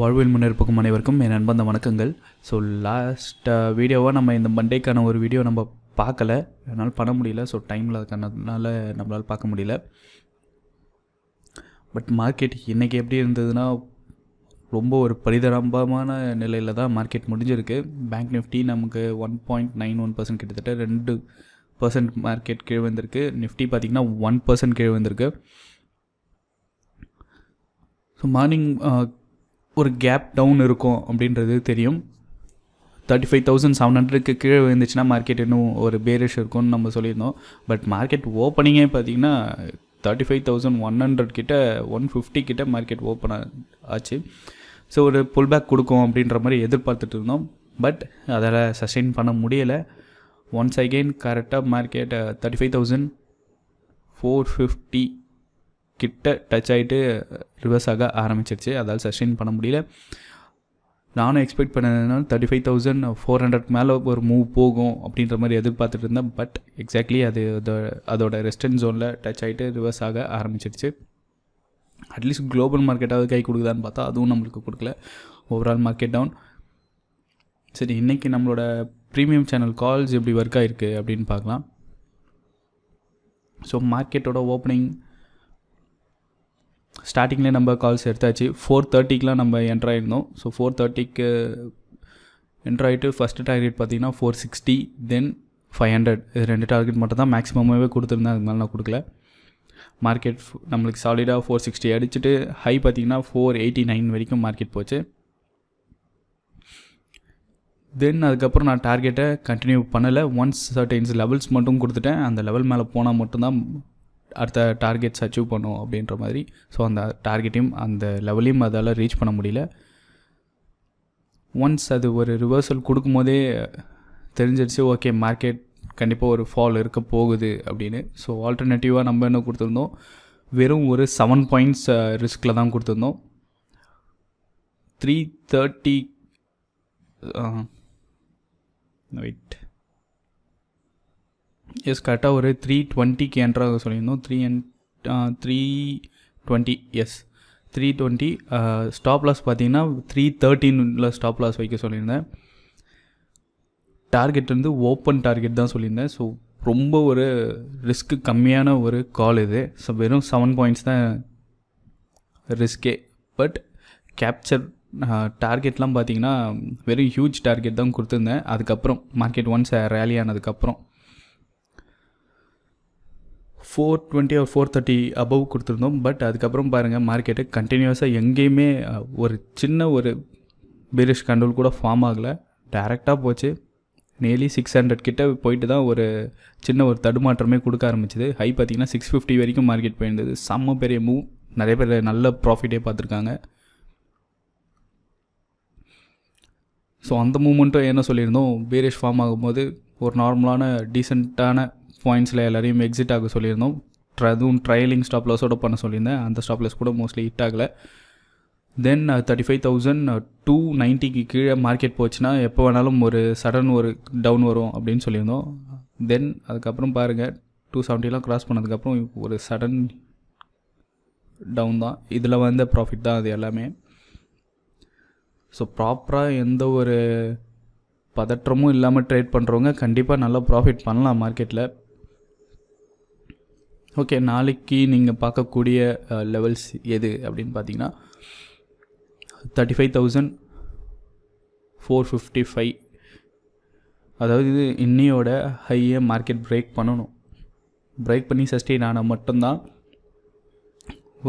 வாழ்வில் முன்னேற்புக்கும் அனைவருக்கும் என் அன்பந்த வணக்கங்கள் ஸோ லாஸ்ட் வீடியோவாக நம்ம இந்த மண்டேக்கான ஒரு வீடியோ நம்ம பார்க்கல அதனால் பண்ண முடியல ஸோ டைமில் அதுக்கானதுனால நம்மளால் பார்க்க முடியல பட் மார்க்கெட் இன்றைக்கி எப்படி இருந்ததுன்னா ரொம்ப ஒரு பரிதரம்பமான நிலையில் தான் மார்க்கெட் முடிஞ்சிருக்கு பேங்க் நிஃப்டி நமக்கு one point nine one percent கிட்டத்தட்ட ரெண்டு பர்சன்ட் மார்க்கெட் கீழே வந்திருக்கு நிஃப்டி பார்த்திங்கன்னா ஒன் பர்சன்ட் கீழே வந்திருக்கு ஸோ மார்னிங் ஒரு கேப் டவுன் இருக்கும் அப்படின்றது தெரியும் தேர்ட்டி ஃபைவ் தௌசண்ட் செவன் ஹண்ட்ரடுக்கு கீழே விழுந்துச்சுன்னா மார்க்கெட் இன்னும் ஒரு பேரிஷ் இருக்கும்னு நம்ம சொல்லியிருந்தோம் பட் மார்க்கெட் ஓப்பனிங்கே பார்த்தீங்கன்னா thirty five thousand one hundred கிட்ட ஒன் ஃபிஃப்டி கிட்ட மார்க்கெட் ஓப்பன் ஆச்சு ஸோ ஒரு புல் பேக் கொடுக்கும் அப்படின்ற மாதிரி எதிர்பார்த்துட்டு இருந்தோம் பட் அதில் சஸ்டெயின் பண்ண முடியலை ஒன்ஸ் அகெயின் கரெக்டாக market thirty five thousand four fifty கிட்ட டச் ஆகிட்டு ரிவர்ஸ் ஆக ஆரம்பிச்சிருச்சு அதால் சஸ்டெயின் பண்ண முடியல நானும் எக்ஸ்பெக்ட் பண்ணதுனால thirty five thousand four hundred மேலே ஒரு மூவ் போகும் அப்படின்ற மாதிரி எதிர்பார்த்துட்டு இருந்தேன் பட் எக்ஸாக்ட்லி அது அதோட ரெஸ்டன் ஜோனில் டச் ஆகிட்டு ரிவர்ஸ் ஆக ஆரம்பிச்சிருச்சு அட்லீஸ்ட் குளோபல் மார்க்கெட்டாவது கை கொடுக்குதான்னு பார்த்தா அதுவும் நம்மளுக்கு கொடுக்கல ஓவரால் மார்க்கெட் டவுன் சரி இன்றைக்கி நம்மளோட ப்ரீமியம் சேனல் கால்ஸ் எப்படி ஒர்க் ஆகிருக்கு அப்படின்னு பார்க்கலாம் ஸோ மார்க்கெட்டோட ஓப்பனிங் ஸ்டார்டிங்லேயே நம்ம கால்ஸ் எடுத்தாச்சு ஃபோர் தேர்ட்டிக்கெலாம் நம்ம என்ட்ராயிருந்தோம் ஸோ ஃபோர் தேர்ட்டிக்கு என்ட்ராயிட்டு ஃபஸ்ட்டு டார்கெட் பார்த்தீங்கன்னா four sixty then five hundred இது ரெண்டு டார்கெட் மட்டும் தான் மேக்ஸிமமாகவே கொடுத்துருந்தேன் அதுக்கு மேலே நான் கொடுக்கல மார்க்கெட் நம்மளுக்கு சாலிடாக ஃபோர் சிக்ஸ்டி அடிச்சுட்டு ஹை பார்த்திங்கன்னா ஃபோர் எயிட்டி நைன் வரைக்கும் மார்க்கெட் போச்சு தென் அதுக்கப்புறம் நான் டார்கெட்டை கண்டினியூ பண்ணலை ஒன்ஸ் சர்டைன்ஸ் லெவல்ஸ் மட்டும் கொடுத்துட்டேன் அந்த லெவல் மேலே போனால் மட்டும்தான் அடுத்த டார்கெட்ஸ் அச்சீவ் பண்ணும் அப்படின்ற மாதிரி ஸோ அந்த டார்கெட்டையும் அந்த லெவலையும் அதால் ரீச் பண்ண முடியல ஒன்ஸ் அது ஒரு ரிவர்சல் கொடுக்கும்போதே தெரிஞ்சிருச்சு ஓகே மார்க்கெட் கண்டிப்பாக ஒரு ஃபால் இருக்க போகுது அப்படின்னு ஸோ ஆல்டர்னேட்டிவாக நம்ம என்ன கொடுத்துருந்தோம் வெறும் ஒரு செவன் பாயிண்ட்ஸ் ரிஸ்கில் தான் கொடுத்துருந்தோம் த்ரீ தேர்ட்டி வெயிட் எஸ் கரெக்டாக ஒரு த்ரீ டுவெண்ட்டிக்கு என்ட்ராக சொல்லியிருந்தோம் three N three twenty S three twenty stop loss பார்த்தீங்கன்னா த்ரீ தேர்ட்டின்ல ஸ்டாப் லாஸ் வைக்க சொல்லியிருந்தேன் டார்கெட் வந்து ஓப்பன் டார்கெட் தான் சொல்லியிருந்தேன் ஸோ ரொம்ப ஒரு ரிஸ்க்கு கம்மியான ஒரு கால் இது ஸோ வெறும் செவன் பாயிண்ட்ஸ் தான் ரிஸ்கே பட் கேப்சர் டார்கெட்லாம் பார்த்தீங்கன்னா வெறும் ஹியூஜ் டார்கெட் தான் கொடுத்துருந்தேன் அதுக்கப்புறம் மார்க்கெட் ஒன்ஸ் ரேலி ஆனதுக்கப்புறம் ஃபோர் டுவெண்ட்டி ஒரு ஃபோர் தேர்ட்டி அபவ் கொடுத்துருந்தோம் பட் அதுக்கப்புறம் பாருங்கள் மார்க்கெட்டு கண்டினியூஸாக எங்கேயுமே ஒரு சின்ன ஒரு பெரிஷ் கண்ட்ரோல் கூட ஃபார்ம் ஆகலை டேரெக்டாக போச்சு நேர்லி சிக்ஸ் ஹண்ட்ரட் கிட்ட போயிட்டு தான் ஒரு சின்ன ஒரு தடுமாற்றமே கொடுக்க ஆரம்பிச்சிது ஹை பார்த்திங்கன்னா சிக்ஸ் ஃபிஃப்டி வரைக்கும் மார்க்கெட் போயிருந்தது செம்ம பெரிய மூவ் நிறைய பேர் நல்ல ப்ராஃபிட்டே பார்த்துருக்காங்க ஸோ அந்த மூமெண்ட்டும் என்ன சொல்லியிருந்தோம் பேரிஷ் ஃபார்ம் ஆகும்போது ஒரு நார்மலான டீசெண்டான பாயிண்ட்ஸில் எல்லோரையும் எக்ஸிட் ஆக சொல்லியிருந்தோம் அதுவும் ட்ரையலிங் ஸ்டாப் லாஸோட பண்ண சொல்லியிருந்தேன் அந்த ஸ்டாப் லாஸ் கூட மோஸ்ட்லி ஹிட் ஆகலை then thirty five thousand two நைன்ட்டிக்கு கீழே மார்க்கெட் போச்சுன்னா எப்போ வேணாலும் ஒரு சடன் ஒரு டவுன் வரும் அப்படின்னு சொல்லியிருந்தோம் தென் அதுக்கப்புறம் பாருங்கள் டூ செவன்ட்டிலாம் க்ராஸ் பண்ணதுக்கப்புறம் ஒரு சடன் டவுன் தான் இதில் வந்த ப்ராஃபிட் தான் அது எல்லாமே ஸோ ப்ராப்பராக எந்த ஒரு பதற்றமும் இல்லாமல் ட்ரேட் பண்ணுறவங்க கண்டிப்பாக நல்லா ப்ராஃபிட் பண்ணலாம் மார்க்கெட்டில் ஓகே நாளைக்கு நீங்கள் பார்க்கக்கூடிய லெவல்ஸ் uh, எது அப்படின்னு பார்த்தீங்கன்னா thirty five thousand four fifty five அதாவது இது இன்னையோட ஹையை மார்க்கெட் பிரேக் பண்ணணும் பிரேக் பண்ணி சஸ்டெயின் ஆனால் மட்டும்தான்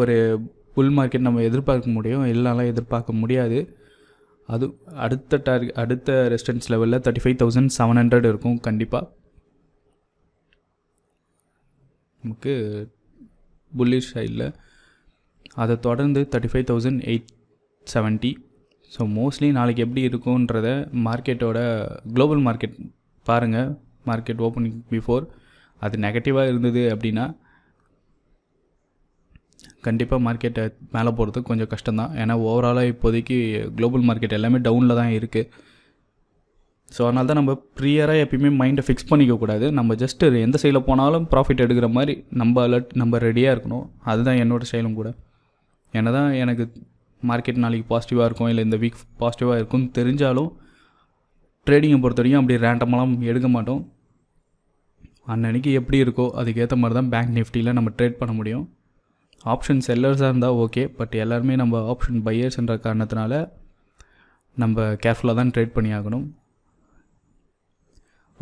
ஒரு புல் மார்க்கெட் நம்ம எதிர்பார்க்க முடியும் இல்லைனாலாம் எதிர்பார்க்க முடியாது அது அடுத்த டார்க் அடுத்த ரெஸ்டன்ஸ் லெவலில் thirty five thousand seven hundred இருக்கும் கண்டிப்பாக நமக்கு புல்லிஷ் சைடில் அதை தொடர்ந்து thirty five thousand eight seventy so mostly நாளைக்கு எப்படி இருக்குன்றத மார்க்கெட்டோட குளோபல் மார்க்கெட் பாருங்கள் மார்க்கெட் ஓப்பனிங் பிஃபோர் அது நெகட்டிவாக இருந்தது அப்படின்னா கண்டிப்பாக மார்க்கெட்டை மேலே போகிறது கொஞ்சம் கஷ்டம் தான் ஏன்னா ஓவராலாக இப்போதைக்கு குளோபல் மார்க்கெட் எல்லாமே டவுனில் தான் இருக்குது ஸோ அதனால தான் நம்ம ப்ரியராக எப்பயுமே மைண்டை ஃபிக்ஸ் பண்ணிக்கக்கூடாது நம்ம ஜஸ்ட்டு எந்த சைடில் போனாலும் ப்ராஃபிட் எடுக்கிற மாதிரி நம்ம அலர்ட் நம்ம ரெடியாக இருக்கணும் அதுதான் என்னோடய ஸ்டைலும் கூட என்ன தான் எனக்கு மார்க்கெட் நாளைக்கு பாசிட்டிவாக இருக்கும் இல்லை இந்த வீக் பாசிட்டிவாக இருக்கும்னு தெரிஞ்சாலும் ட்ரேடிங்கை பொறுத்த வரைக்கும் அப்படி ரேண்டமெல்லாம் எடுக்க மாட்டோம் அன்னன்னைக்கு எப்படி இருக்கோ அதுக்கேற்ற மாதிரி தான் பேங்க் நிஃப்டியில் நம்ம ட்ரேட் பண்ண முடியும் ஆப்ஷன் செல்லர்ஸாக இருந்தால் ஓகே பட் எல்லாருமே நம்ம ஆப்ஷன் பையர்ஸ்ன்ற காரணத்தினால நம்ம கேர்ஃபுல்லாக தான் ட்ரேட் பண்ணி ஆகணும்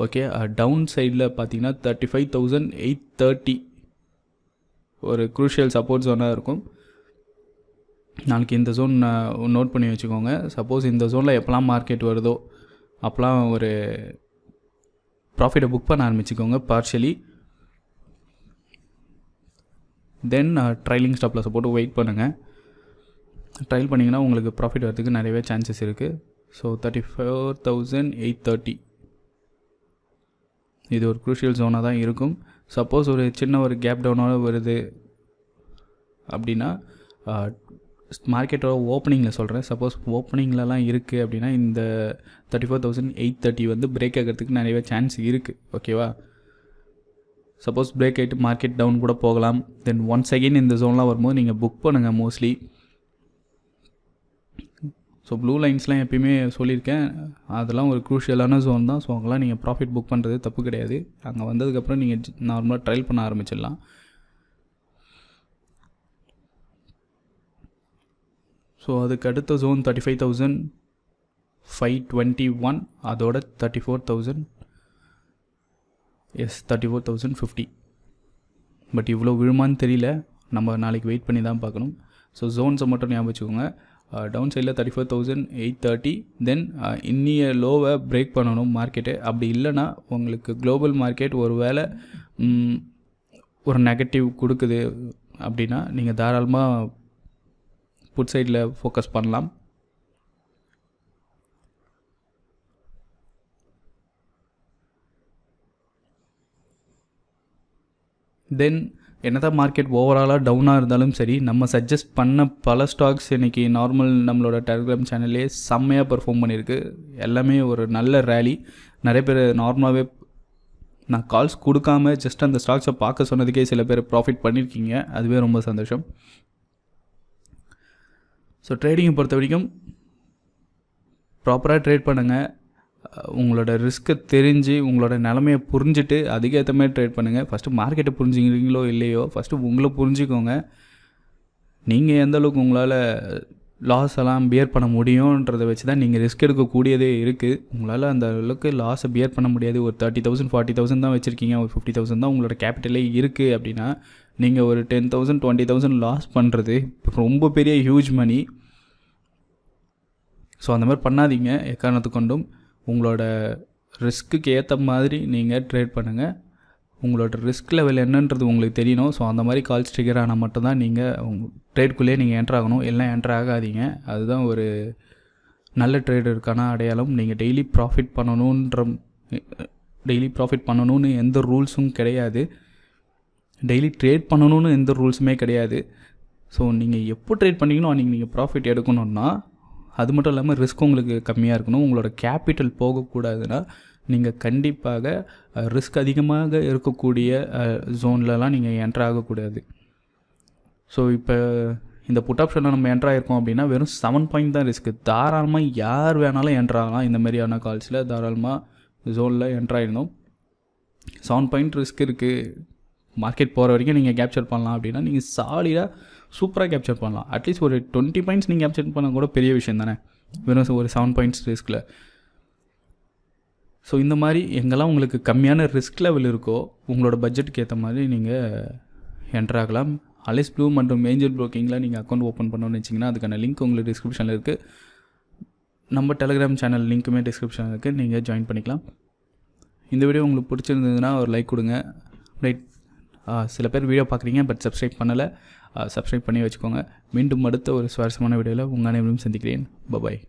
ஓகே டவுன் சைடில் பார்த்தீங்கன்னா thirty five thousand eight thirty ஒரு குரூஷியல் சப்போர்ட் ஜோனாக இருக்கும் நாளைக்கு இந்த ஜோன் நோட் uh, பண்ணி வச்சுக்கோங்க சப்போஸ் இந்த ஜோனில் எப்போல்லாம் மார்க்கெட் வருதோ அப்போல்லாம் ஒரு ப்ராஃபிட்டை புக் பண்ண ஆரம்பிச்சுக்கோங்க பார்ஷலி தென் ட்ரைலிங் ஸ்டாப்பில் சப்போர்ட்டு வெயிட் பண்ணுங்கள் ட்ரைல் பண்ணிங்கன்னா உங்களுக்கு ப்ராஃபிட் வரதுக்கு நிறையவே சான்சஸ் இருக்குது so thirty four thousand eight thirty இது ஒரு குரூஷியல் ஜோனாக தான் இருக்கும் சப்போஸ் ஒரு சின்ன ஒரு கேப் டவுனோட வருது அப்படின்னா மார்க்கெட்டோட ஓப்பனிங்கில் சொல்கிறேன் சப்போஸ் ஓப்பனிங்லலாம் இருக்குது அப்படின்னா இந்த thirty four thousand eight thirty வந்து பிரேக் ஆகிறதுக்கு நிறைய சான்ஸ் இருக்குது ஓகேவா சப்போஸ் பிரேக் ஆகிட்டு மார்க்கெட் டவுன் கூட போகலாம் தென் ஒன்ஸ் அகெயின் இந்த ஜோன்லாம் வரும்போது நீங்கள் புக் பண்ணுங்கள் மோஸ்ட்லி ஸோ ப்ளூ லைன்ஸ்லாம் எப்பயுமே சொல்லியிருக்கேன் அதெல்லாம் ஒரு குரூஷியலான ஜோன் தான் ஸோ அங்கெல்லாம் நீங்கள் ப்ராஃபிட் புக் பண்ணுறது தப்பு கிடையாது அங்கே வந்ததுக்கப்புறம் நீங்கள் நார்மலாக ட்ரையல் பண்ண ஆரம்பிச்சிடலாம் ஸோ அதுக்கு அடுத்த zone thirty five thousand five twenty one அதோட thirty four thousand S thirty four thousand fifty but இவ்வளோ விழுமான்னு தெரியல நம்ம நாளைக்கு வெயிட் பண்ணி தான் பார்க்கணும் ஸோ ஜோன்ஸை மட்டும் ஞாபகம் வச்சுக்கோங்க டவுன் சைடில் thirty four thousand eight thirty then இன்னிய லோவை பிரேக் பண்ணணும் மார்க்கெட்டு அப்படி இல்லைனா உங்களுக்கு குளோபல் மார்க்கெட் ஒரு வேளை ஒரு நெகட்டிவ் கொடுக்குது அப்படின்னா நீங்கள் தாராளமாக புட் சைடில் ஃபோக்கஸ் பண்ணலாம் தென் என்னதான் மார்க்கெட் ஓவராலாக டவுனாக இருந்தாலும் சரி நம்ம சஜஸ்ட் பண்ண பல ஸ்டாக்ஸ் இன்றைக்கி நார்மல் நம்மளோட டெலிகிராம் சேனல்லே செம்மையாக பர்ஃபார்ம் பண்ணியிருக்கு எல்லாமே ஒரு நல்ல ரேலி நிறைய பேர் நார்மலாகவே நான் கால்ஸ் கொடுக்காம ஜஸ்ட் அந்த ஸ்டாக்ஸை பார்க்க சொன்னதுக்கே சில பேர் ப்ராஃபிட் பண்ணியிருக்கீங்க அதுவே ரொம்ப சந்தோஷம் ஸோ ட்ரேடிங்கை பொறுத்த வரைக்கும் ப்ராப்பராக ட்ரேட் பண்ணுங்கள் உங்களோட ரிஸ்க்கை தெரிஞ்சு உங்களோட நிலமையை புரிஞ்சுட்டு அதுக்கேற்ற மாதிரி ட்ரேட் பண்ணுங்கள் ஃபஸ்ட்டு மார்க்கெட்டை புரிஞ்சுக்கிறீங்களோ இல்லையோ ஃபஸ்ட்டு உங்களை புரிஞ்சுக்கோங்க நீங்கள் எந்த அளவுக்கு உங்களால் லாஸ் எல்லாம் பியர் பண்ண முடியுன்றதை வச்சு தான் நீங்கள் ரிஸ்க் எடுக்கக்கூடியதே இருக்குது உங்களால் அந்த அளவுக்கு லாஸை பியர் பண்ண முடியாது ஒரு தேர்ட்டி தௌசண்ட் ஃபார்ட்டி தௌசண்ட் தான் வச்சுருக்கீங்க ஒரு ஃபிஃப்டி தௌசண்ட் தான் உங்களோட கேபிட்டலே இருக்குது அப்படின்னா நீங்கள் ஒரு ten thousand twenty thousand loss பண்ணுறது ரொம்ப பெரிய ஹியூஜ் மணி ஸோ அந்த மாதிரி பண்ணாதீங்க எக்காரணத்துக்கொண்டும் கொண்டும் உங்களோட ரிஸ்க்குக்கு ஏற்ற மாதிரி நீங்கள் ட்ரேட் பண்ணுங்கள் உங்களோட ரிஸ்க் லெவல் என்னன்றது உங்களுக்கு தெரியணும் ஸோ அந்த மாதிரி கால்ஸ் ட்ரிகர் ஆனால் மட்டும்தான் நீங்கள் ட்ரேட்குள்ளேயே நீங்கள் என்ட்ரு ஆகணும் எல்லாம் என்ட்ரு ஆகாதீங்க அதுதான் ஒரு நல்ல ட்ரேடருக்கான அடையாளம் நீங்கள் டெய்லி ப்ராஃபிட் பண்ணணுன்ற டெய்லி ப்ராஃபிட் பண்ணணும்னு எந்த ரூல்ஸும் கிடையாது டெய்லி ட்ரேட் பண்ணணும்னு எந்த ரூல்ஸுமே கிடையாது ஸோ நீங்கள் எப்போ ட்ரேட் பண்ணிங்கன்னா அன்றைக்கி நீங்கள் ப்ராஃபிட் எடுக்கணுன்னா அது மட்டும் இல்லாமல் ரிஸ்க் உங்களுக்கு கம்மியாக இருக்கணும் உங்களோட கேபிட்டல் போகக்கூடாதுன்னா நீங்கள் கண்டிப்பாக ரிஸ்க் அதிகமாக இருக்கக்கூடிய ஜோன்லலாம் நீங்கள் என்ட்ராகக்கூடாது ஆகக்கூடாது ஸோ இப்போ இந்த புட் ஆப்ஷனில் நம்ம என்ட்ராயிருக்கோம் ஆகிருக்கோம் அப்படின்னா வெறும் செவன் பாயிண்ட் தான் ரிஸ்க்கு தாராளமாக யார் வேணாலும் என்ட்ராகலாம் ஆகலாம் இந்த மாதிரியான கால்ஸில் தாராளமாக ஜோனில் என்ட்ரு ஆகிருந்தோம் செவன் பாயிண்ட் ரிஸ்க் இருக்குது மார்க்கெட் போகிற வரைக்கும் நீங்கள் கேப்சர் பண்ணலாம் அப்படின்னா நீங்கள் சாலிடாக சூப்பராக கேப்சர் பண்ணலாம் அட்லீஸ்ட் ஒரு டுவெண்ட்டி பாயிண்ட்ஸ் நீங்கள் கேப்சர் பண்ணால் கூட பெரிய விஷயம் தானே வெறும் ஒரு செவன் பாயிண்ட்ஸ் ரிஸ்கில் ஸோ இந்த மாதிரி எங்கெல்லாம் உங்களுக்கு கம்மியான ரிஸ்க் லெவல் இருக்கோ உங்களோட பட்ஜெட்டுக்கு ஏற்ற மாதிரி நீங்கள் என்ட்ராகலாம் அலிஸ் ப்ளூ மற்றும் ஏஞ்சல் ப்ரோக்கிங்கில் நீங்கள் அக்கௌண்ட் ஓப்பன் பண்ணணும்னு வச்சிங்கன்னா அதுக்கான லிங்க் உங்களுக்கு டிஸ்கிரிப்ஷனில் இருக்குது நம்ம டெலிகிராம் சேனல் லிங்க்குமே டிஸ்கிரிப்ஷனில் இருக்குது நீங்கள் ஜாயின் பண்ணிக்கலாம் இந்த வீடியோ உங்களுக்கு பிடிச்சிருந்ததுன்னா ஒரு லைக் கொடுங்க ரைட் சில பேர் வீடியோ பார்க்குறீங்க பட் சப்ஸ்கிரைப் பண்ணலை சப்ஸ்கிரைப் பண்ணி வச்சுக்கோங்க மீண்டும் அடுத்த ஒரு சுவாரஸ்யமான வீடியோவில் உங்கள் அனைவரும் சந்திக்கிறேன் பபாய்